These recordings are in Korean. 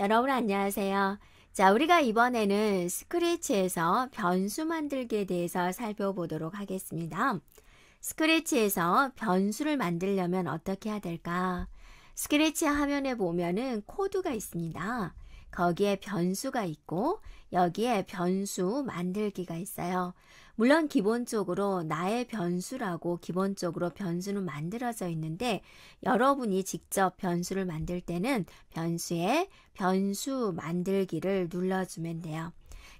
여러분 안녕하세요. 자, 우리가 이번에는 스크래치에서 변수 만들기에 대해서 살펴보도록 하겠습니다. 스크래치에서 변수를 만들려면 어떻게 해야 될까? 스크래치 화면에 보면은 코드가 있습니다. 거기에 변수가 있고 여기에 변수 만들기가 있어요. 물론 기본적으로 나의 변수라고 기본적으로 변수는 만들어져 있는데 여러분이 직접 변수를 만들 때는 변수에 변수 만들기를 눌러주면 돼요.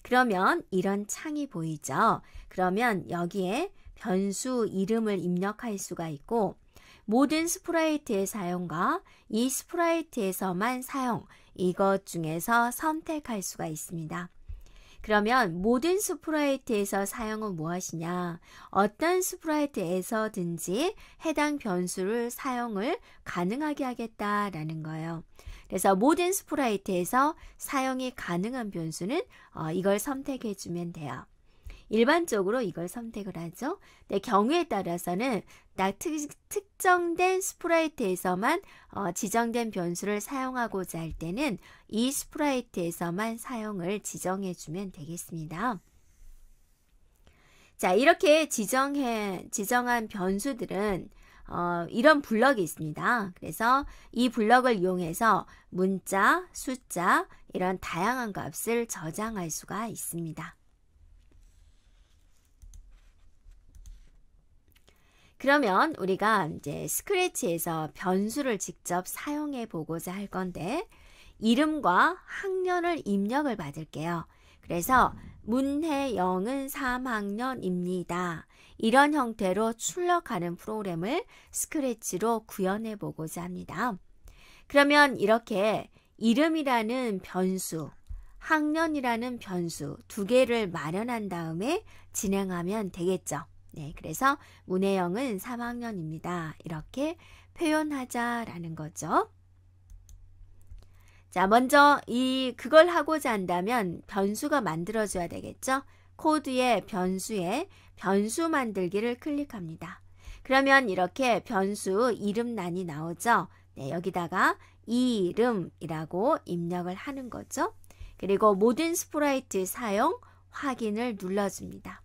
그러면 이런 창이 보이죠? 그러면 여기에 변수 이름을 입력할 수가 있고 모든 스프라이트의 사용과 이 스프라이트에서만 사용, 이것 중에서 선택할 수가 있습니다. 그러면 모든 스프라이트에서 사용은 무엇이냐? 어떤 스프라이트에서든지 해당 변수를 사용을 가능하게 하겠다라는 거예요. 그래서 모든 스프라이트에서 사용이 가능한 변수는 어, 이걸 선택해 주면 돼요. 일반적으로 이걸 선택을 하죠. 근데 네, 경우에 따라서는 딱 특, 정된 스프라이트에서만 어, 지정된 변수를 사용하고자 할 때는 이 스프라이트에서만 사용을 지정해 주면 되겠습니다. 자, 이렇게 지정해, 지정한 변수들은 어, 이런 블럭이 있습니다. 그래서 이 블럭을 이용해서 문자, 숫자, 이런 다양한 값을 저장할 수가 있습니다. 그러면 우리가 이제 스크래치에서 변수를 직접 사용해 보고자 할 건데 이름과 학년을 입력을 받을게요. 그래서 문혜영은 3학년입니다. 이런 형태로 출력하는 프로그램을 스크래치로 구현해 보고자 합니다. 그러면 이렇게 이름이라는 변수, 학년이라는 변수 두 개를 마련한 다음에 진행하면 되겠죠. 네, 그래서 문혜영은 3학년입니다. 이렇게 표현하자라는 거죠. 자, 먼저 이 그걸 하고자 한다면 변수가 만들어져야 되겠죠. 코드의 변수에 변수 만들기를 클릭합니다. 그러면 이렇게 변수 이름란이 나오죠. 네, 여기다가 이름이라고 입력을 하는 거죠. 그리고 모든 스프라이트 사용 확인을 눌러줍니다.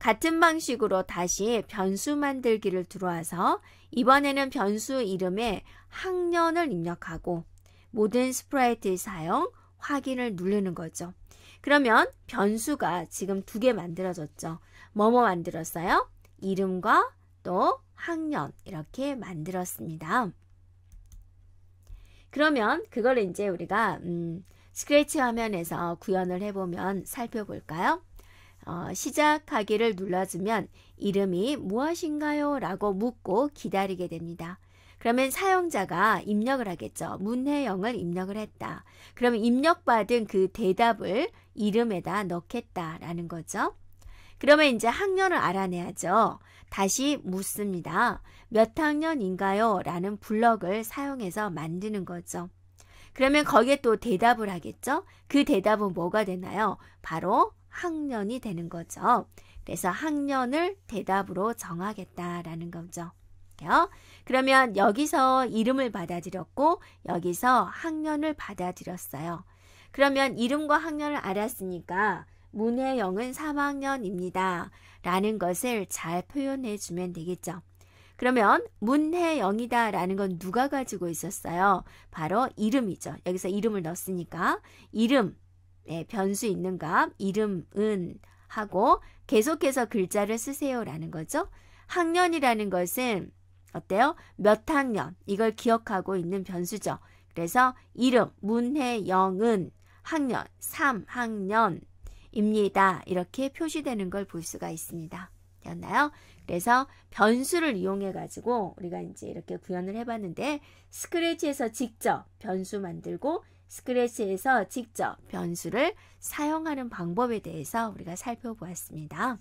같은 방식으로 다시 변수 만들기를 들어와서 이번에는 변수 이름에 학년을 입력하고 모든 스프라이트 의 사용 확인을 누르는 거죠. 그러면 변수가 지금 두 개 만들어졌죠. 뭐뭐 만들었어요? 이름과 또 학년 이렇게 만들었습니다. 그러면 그걸 이제 우리가 음, 스크래치 화면에서 구현을 해보면 살펴볼까요? 어, 시작하기를 눌러주면 이름이 무엇인가요? 라고 묻고 기다리게 됩니다. 그러면 사용자가 입력을 하겠죠. 문혜영을 입력을 했다. 그러면 입력받은 그 대답을 이름에다 넣겠다라는 거죠. 그러면 이제 학년을 알아내야죠. 다시 묻습니다. 몇 학년인가요? 라는 블럭을 사용해서 만드는 거죠. 그러면 거기에 또 대답을 하겠죠? 그 대답은 뭐가 되나요? 바로 학년이 되는 거죠. 그래서 학년을 대답으로 정하겠다라는 거죠. 그러면 여기서 이름을 받아들였고 여기서 학년을 받아들였어요. 그러면 이름과 학년을 알았으니까 문혜영은 3학년입니다. 라는 것을 잘 표현해 주면 되겠죠. 그러면 문혜영이다 라는 건 누가 가지고 있었어요? 바로 이름이죠. 여기서 이름을 넣었으니까 이름 네, 변수 있는 값 이름 은 하고 계속해서 글자를 쓰세요라는 거죠. 학년이라는 것은 어때요? 몇 학년 이걸 기억하고 있는 변수죠. 그래서 이름 문혜영은 학년 3학년입니다. 이렇게 표시되는 걸 볼 수가 있습니다. 되었나요? 그래서 변수를 이용해 가지고 우리가 이제 이렇게 구현을 해봤는데 스크래치에서 직접 변수 만들고 스크래치에서 직접 변수를 사용하는 방법에 대해서 우리가 살펴보았습니다.